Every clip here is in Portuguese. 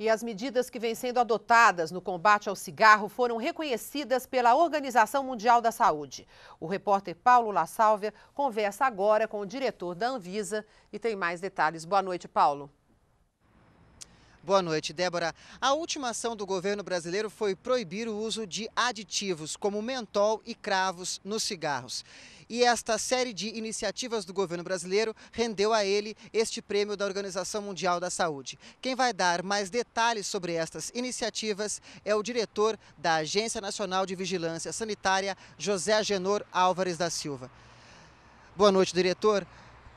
e as medidas que vêm sendo adotadas no combate ao cigarro foram reconhecidas pela Organização Mundial da Saúde. O repórter Paulo La Sálvia conversa agora com o diretor da Anvisa e tem mais detalhes. Boa noite, Paulo. Boa noite, Débora. A última ação do governo brasileiro foi proibir o uso de aditivos como mentol e cravos nos cigarros. E esta série de iniciativas do governo brasileiro rendeu a ele este prêmio da Organização Mundial da Saúde. Quem vai dar mais detalhes sobre estas iniciativas é o diretor da Agência Nacional de Vigilância Sanitária, José Genor Álvares da Silva. Boa noite, diretor.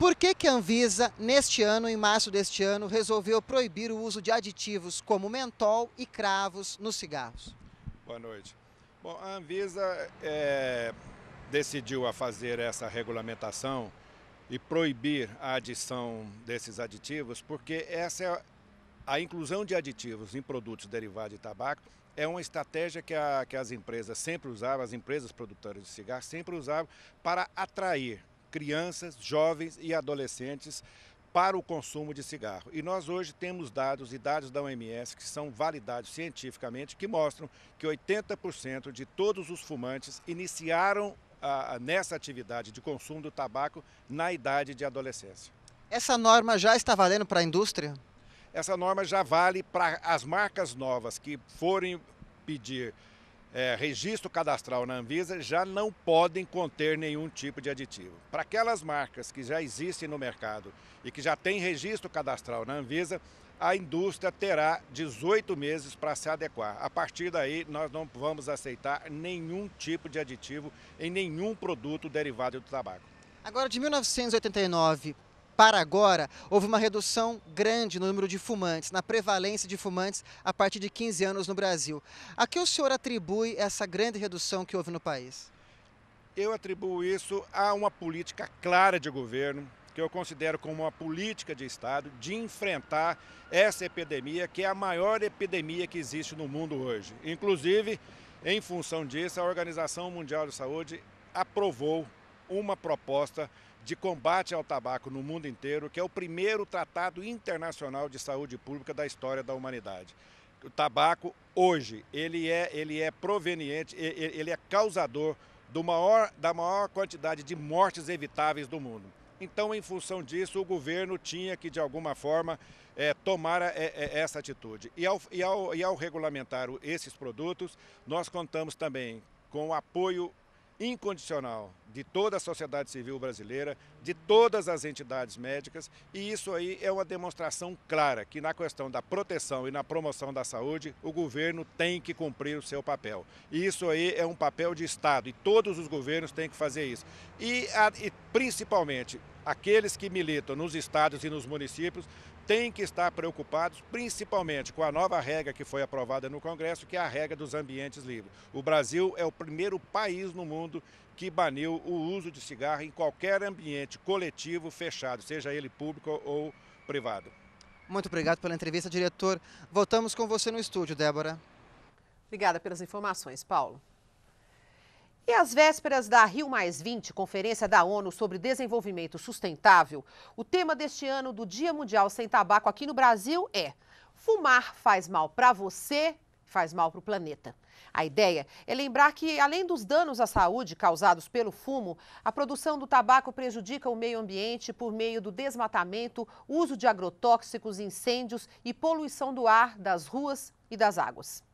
Por que, que a Anvisa, neste ano, em março deste ano, resolveu proibir o uso de aditivos como mentol e cravos nos cigarros? Boa noite. Bom, a Anvisa é, decidiu a fazer essa regulamentação e proibir a adição desses aditivos, porque essa é a inclusão de aditivos em produtos derivados de tabaco é uma estratégia que, a, que as empresas sempre usavam, as empresas produtoras de cigarro sempre usavam para atrair crianças, jovens e adolescentes para o consumo de cigarro. E nós hoje temos dados e dados da OMS que são validados cientificamente que mostram que 80% de todos os fumantes iniciaram a, a, nessa atividade de consumo do tabaco na idade de adolescência. Essa norma já está valendo para a indústria? Essa norma já vale para as marcas novas que forem pedir é, registro cadastral na Anvisa já não podem conter nenhum tipo de aditivo. Para aquelas marcas que já existem no mercado e que já têm registro cadastral na Anvisa, a indústria terá 18 meses para se adequar. A partir daí, nós não vamos aceitar nenhum tipo de aditivo em nenhum produto derivado do tabaco. Agora, de 1989 para agora, houve uma redução grande no número de fumantes, na prevalência de fumantes a partir de 15 anos no Brasil. A que o senhor atribui essa grande redução que houve no país? Eu atribuo isso a uma política clara de governo, que eu considero como uma política de Estado, de enfrentar essa epidemia, que é a maior epidemia que existe no mundo hoje. Inclusive, em função disso, a Organização Mundial de Saúde aprovou uma proposta de combate ao tabaco no mundo inteiro, que é o primeiro tratado internacional de saúde pública da história da humanidade. O tabaco hoje, ele é, ele é proveniente, ele é causador maior, da maior quantidade de mortes evitáveis do mundo. Então, em função disso, o governo tinha que, de alguma forma, é, tomar é, essa atitude. E ao, e, ao, e ao regulamentar esses produtos, nós contamos também com o apoio incondicional de toda a sociedade civil brasileira, de todas as entidades médicas, e isso aí é uma demonstração clara que na questão da proteção e na promoção da saúde, o governo tem que cumprir o seu papel. E isso aí é um papel de Estado e todos os governos têm que fazer isso. E, a, e principalmente aqueles que militam nos estados e nos municípios têm que estar preocupados, principalmente com a nova regra que foi aprovada no Congresso, que é a regra dos ambientes livres. O Brasil é o primeiro país no mundo que baniu o uso de cigarro em qualquer ambiente coletivo fechado, seja ele público ou privado. Muito obrigado pela entrevista, diretor. Voltamos com você no estúdio, Débora. Obrigada pelas informações, Paulo. E às vésperas da Rio Conferência da ONU sobre Desenvolvimento Sustentável, o tema deste ano do Dia Mundial Sem Tabaco aqui no Brasil é Fumar faz mal para você, faz mal para o planeta. A ideia é lembrar que, além dos danos à saúde causados pelo fumo, a produção do tabaco prejudica o meio ambiente por meio do desmatamento, uso de agrotóxicos, incêndios e poluição do ar, das ruas e das águas.